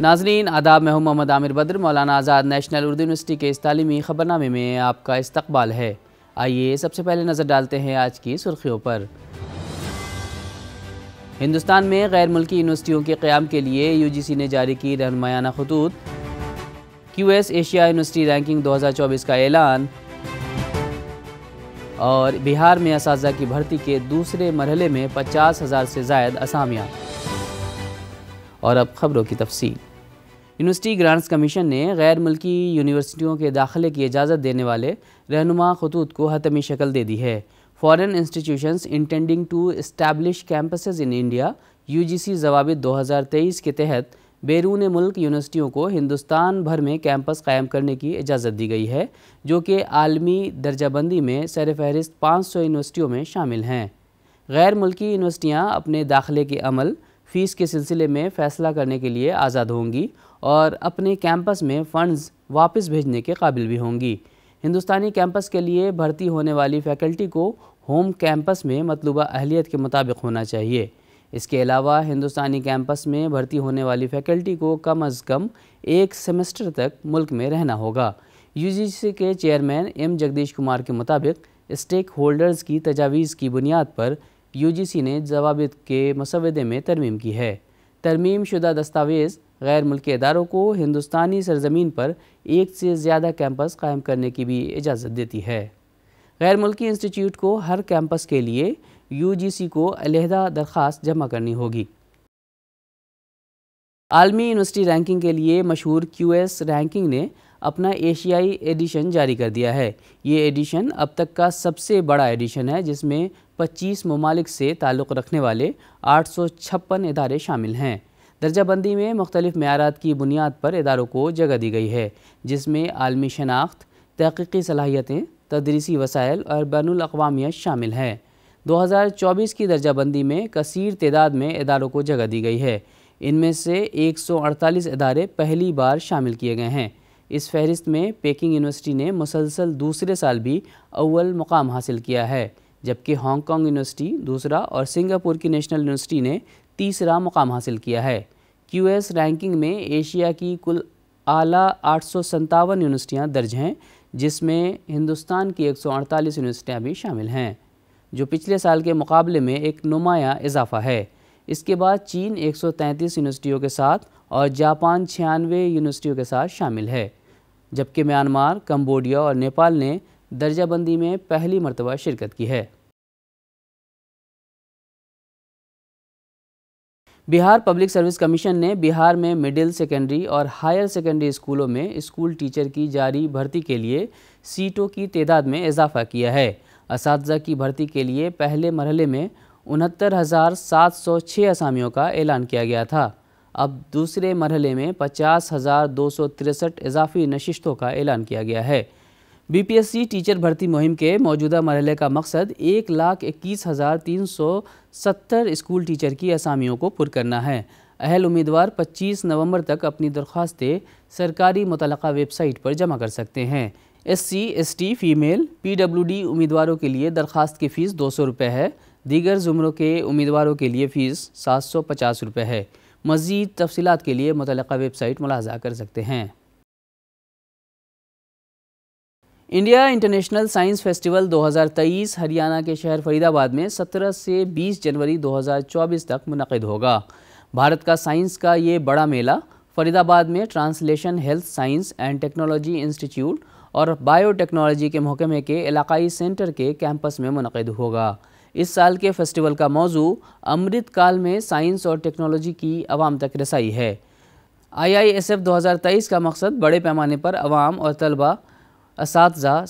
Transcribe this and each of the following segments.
नाजरीन आदाब मैं हूँ मोहम्मद आमिर बद्र मौलाना आज़ाद नेशनल उर्दू यूनिवर्सिटी के इस तलीमी ख़बरनामे में आपका इस्तबाल है आइए सबसे पहले नज़र डालते हैं आज की सुर्खियों पर हिंदुस्तान में गैर मुल्की यूनिवर्सिटियों के क़्याम के लिए यू जी सी ने जारी की रहनमायाना खतूत Q S Asia university ranking दो हज़ार चौबीस का ऐलान और बिहार में इस की भर्ती के दूसरे मरहले में पचास हज़ार से जायद असामियाँ और अब खबरों की तफसील यूनिवर्सिटी ग्रांट्स कमीशन ने गैर मुल्की यूनिवर्सिटियों के दाखिले की इजाज़त देने वाले रहनुमा खतूत को हतमी शक्ल दे दी है foreign institutions intending to establish campus in India U G C जवाब दो हज़ार तेईस के तहत बैरून मुल्क यूनिवर्सिटियों को हिंदुस्तान भर में कैंपस कायम करने की इजाज़त दी गई है जो कि आलमी दर्जाबंदी में सर फहरिस्त पाँच सौ यूनिवर्सिटियों में शामिल हैं गैर मुल्की यूनिवर्सिटियाँ अपने दाखिले के अमल फ़ीस के सिलसिले में फ़ैसला करने के लिए आज़ाद होंगी और अपने कैंपस में फ़ंड्स वापस भेजने के काबिल भी होंगी हिंदुस्तानी कैंपस के लिए भर्ती होने वाली फैकल्टी को होम कैंपस में मतलूबा अहलियत के मुताबिक होना चाहिए इसके अलावा हिंदुस्तानी कैंपस में भर्ती होने वाली फैकल्टी को कम अज़ कम एक सेमेस्टर तक मुल्क में रहना होगा यूजीसी के चेयरमैन एम जगदीश कुमार के मुताबिक स्टेक होल्डर्स की तजावीज़ की बुनियाद पर यूजीसी ने जवाब के मसवदे में तरमीम की है तरमीम शुदा दस्तावेज़ गैर मुल्क इदारों को हिंदुस्तानी सरजमीन पर एक से ज़्यादा कैंपस कायम करने की भी इजाज़त देती है गैर मुल्की इंस्टीट्यूट को हर कैंपस के लिए यूजीसी को अलहदा दरख्वास्त जमा करनी होगी आलमी यूनिवर्सिटी रैंकिंग के लिए मशहूर क्यू एस रैंकिंग ने अपना एशियाई एडिशन जारी कर दिया है ये एडिशन अब तक का सबसे बड़ा एडिशन है जिसमें पच्चीस ममालिक से ताल्लुक़ रखने वाले आठ सौ छप्पन इदारे शामिल हैं दर्जाबंदी में मुख्तलिफ़ मैारात की बुनियाद पर इदारों को जगह दी गई है जिसमें आलमी शनाख्त तहकीकी सलाहियतें तदरीसी वसाइल और बैन अवी शामिल हैं 2024 की दर्जाबंदी में कसर तदाद में इदारों को जगह दी गई है इनमें से 148 इदारे पहली बार शामिल किए गए हैं इस फहरिस्त में पेकिंग यूनिवर्सिटी ने मुसलसल दूसरे साल भी अव्वल मुकाम हासिल किया है जबकि हांगकांग यूनिवर्सिटी दूसरा और सिंगापुर की नेशनल यूनिवर्सिटी ने तीसरा मुकाम हासिल किया है क्यूएस रैंकिंग में एशिया की कुल आला आठ सौ यूनिवर्सिटियाँ दर्ज हैं जिसमें हिंदुस्तान की एक सौ अड़तालीस यूनिवर्सिटियाँ भी शामिल हैं जो पिछले साल के मुकाबले में एक नुमाया इजाफा है इसके बाद चीन 133 यूनिवर्सिटियों के साथ और जापान छियानवे यूनिवर्सिटियों के साथ शामिल है जबकि म्यांमार कम्बोडिया और नेपाल ने दर्जाबंदी में पहली मरतबा शिरकत की है बिहार पब्लिक सर्विस कमीशन ने बिहार में मिडिल सेकेंडरी और हायर सेकेंडरी स्कूलों में स्कूल टीचर की जारी भर्ती के लिए सीटों की तदाद में इजाफा किया है इस की भर्ती के लिए पहले मरहले में उनहत्तर हज़ार सात सौ छः असामियों का ऐलान किया गया था अब दूसरे मरहले में पचास हज़ार दो सौ तिरसठ इजाफी नशस्तों का ऐलान किया गया है बी टीचर भर्ती मुहिम के मौजूदा मरहले का मकसद एक लाख इक्कीस हज़ार तीन सौ सत्तर स्कूल टीचर की असामियों को पुर करना है अहल उम्मीदवार 25 नवंबर तक अपनी दरख्वास्तें सरकारी मुतल वेबसाइट पर जमा कर सकते हैं S C S T female P W D उम्मीदवारों के लिए दरख्वास्त की फ़ीस दो सौ रुपये है दीगर ज़ुमरों के उम्मीदवारों के लिए फ़ीस सात सौ पचास रुपये है मज़ीद तफसीत के लिए मुतल वेबसाइट मुलाजा कर सकते हैं India international science festival 2023 Haryana के शहर फरीदाबाद में 17 से 20 जनवरी 2024 तक मुनद होगा भारत का साइंस का ये बड़ा मेला फरीदाबाद में translation health science and technology institute और बायोटेक्नोलॉजी के महकमे के इलाकाई सेंटर के कैंपस में मुनद होगा इस साल के फेस्टिवल का मौजू अमृत काल में साइंस और टेक्नोलॉजी की आवाम तक रसाई है आई आई एस एफ दो हज़ार तेईस का मकसद बड़े पैमाने पर आवाम और तलबा इस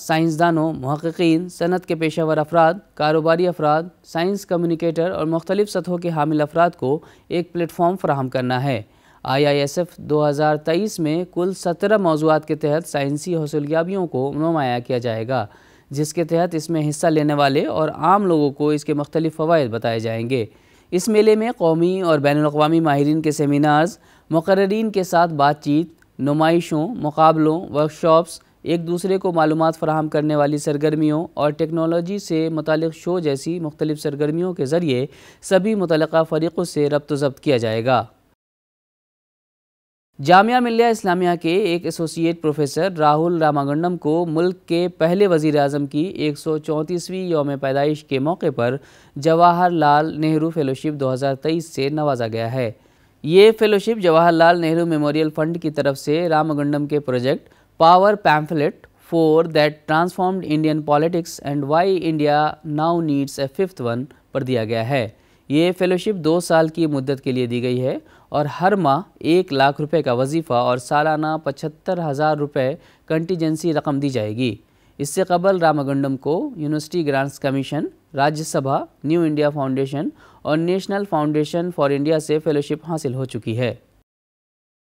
साइंसदानों महक्कीन सनत के पेशावर अफराद कारोबारी अफराद साइंस कम्युनिकेटर और मुख्तलिफ सतहों के हामिल अफराद को एक प्लेटफॉर्म फराहम करना है आई आई एस एफ दो हज़ार तेईस में कुल सत्रह मौजूद के तहत साइंसी हौसलियाबियों को नुमाया किया जाएगा जिसके तहत इसमें हिस्सा लेने वाले और आम लोगों को इसके मुख्तलिफ फ़वाद बताए जाएंगे इस मेले में कौमी और बैन अवी माहरीन के सेमिनार्स मुकर्रीन के साथ बातचीत नुमाइशों मुकाबलों वर्कशॉप्स एक दूसरे को मालूम फ़राहम करने वाली सरगर्मियों और टेक्नोलॉजी से मुतल शो जैसी मुख्तलिफ़ सरगर्मियों के ज़रिए सभी मुतल फ़रीक़ों से रबत ज़ब्त किया जाएगा जामिया मिल्लिया इस्लामिया के एक एसोसिएट प्रोफेसर राहुल रामागंडम को मुल्क के पहले वजीर अजम की एक सौ चौंतीसवीं योम पैदाइश के मौके पर जवाहरलाल नेहरू फेलोशिप 2023 से नवाजा गया है ये fellowship Jawaharlal Nehru memorial fund की तरफ से रामागंडम के project power pamphlet 4 that transformed Indian politics and why India now needs a fifth one पर दिया गया है ये फेलोशिप दो साल की मुद्दत के लिए दी गई है और हर माह एक लाख रुपए का वजीफ़ा और सालाना पचहत्तर हज़ार रुपये कंटीजेंसी रकम दी जाएगी इससे कबल रामागुंडम को university grants commission Rajya Sabha new India foundation और नेशनल फाउंडेशन फॉर इंडिया से फेलोशिप हासिल हो चुकी है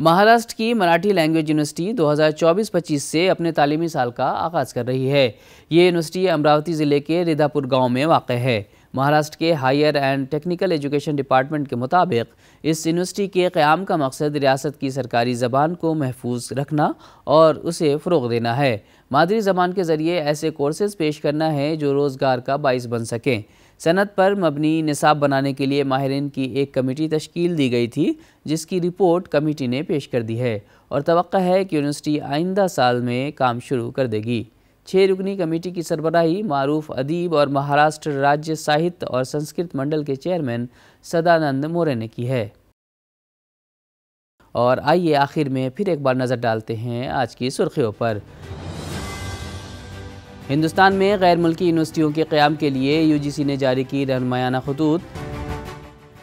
महाराष्ट्र की मराठी लैंग्वेज यूनिवर्सिटी 2024-25 से अपने तालीमी साल का आगाज़ कर रही है ये यूनिवर्सिटी अमरावती ज़िले के रिधापुर गांव में वाक़ है महाराष्ट्र के higher and technical education department के मुताबिक इस यूनिवर्सिटी के क़्याम का मकसद रियासत की सरकारी ज़बान को महफूज रखना और उसे फ़रोग देना है मादरी ज़बान के ज़रिए ऐसे कोर्सेज़ पेश करना है जो रोज़गार का बायस बन सकें सनत पर मबनी निसाब बनाने के लिए माहरीन की एक कमेटी तश्कील दी गई थी जिसकी रिपोर्ट कमेटी ने पेश कर दी है और तो है कि यूनिवर्सिटी आइंदा साल में काम शुरू कर देगी छः रुकनी कमेटी की सरबराही मारूफ अदीब और महाराष्ट्र राज्य साहित्य और संस्कृत मंडल के चेयरमैन सदानंद मोरे ने की है और आइए आखिर में फिर एक बार नज़र डालते हैं आज की सुर्खियों पर हिंदुस्तान में गैर मुल्की यूनिवर्सिटियों के क़्याम के लिए यूजीसी ने जारी की रहनमायाना खतूत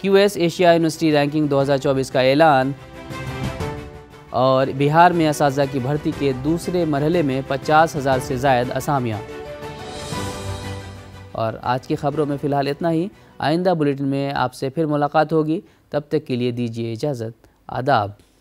क्यूएस एशिया यूनिवर्सिटी रैंकिंग 2024 का ऐलान और बिहार में इस की भर्ती के दूसरे मरहले में पचास हज़ार से जायद असामियाँ और आज की ख़बरों में फ़िलहाल इतना ही आइंदा बुलेटिन में आपसे फिर मुलाकात होगी तब तक के लिए दीजिए इजाज़त आदाब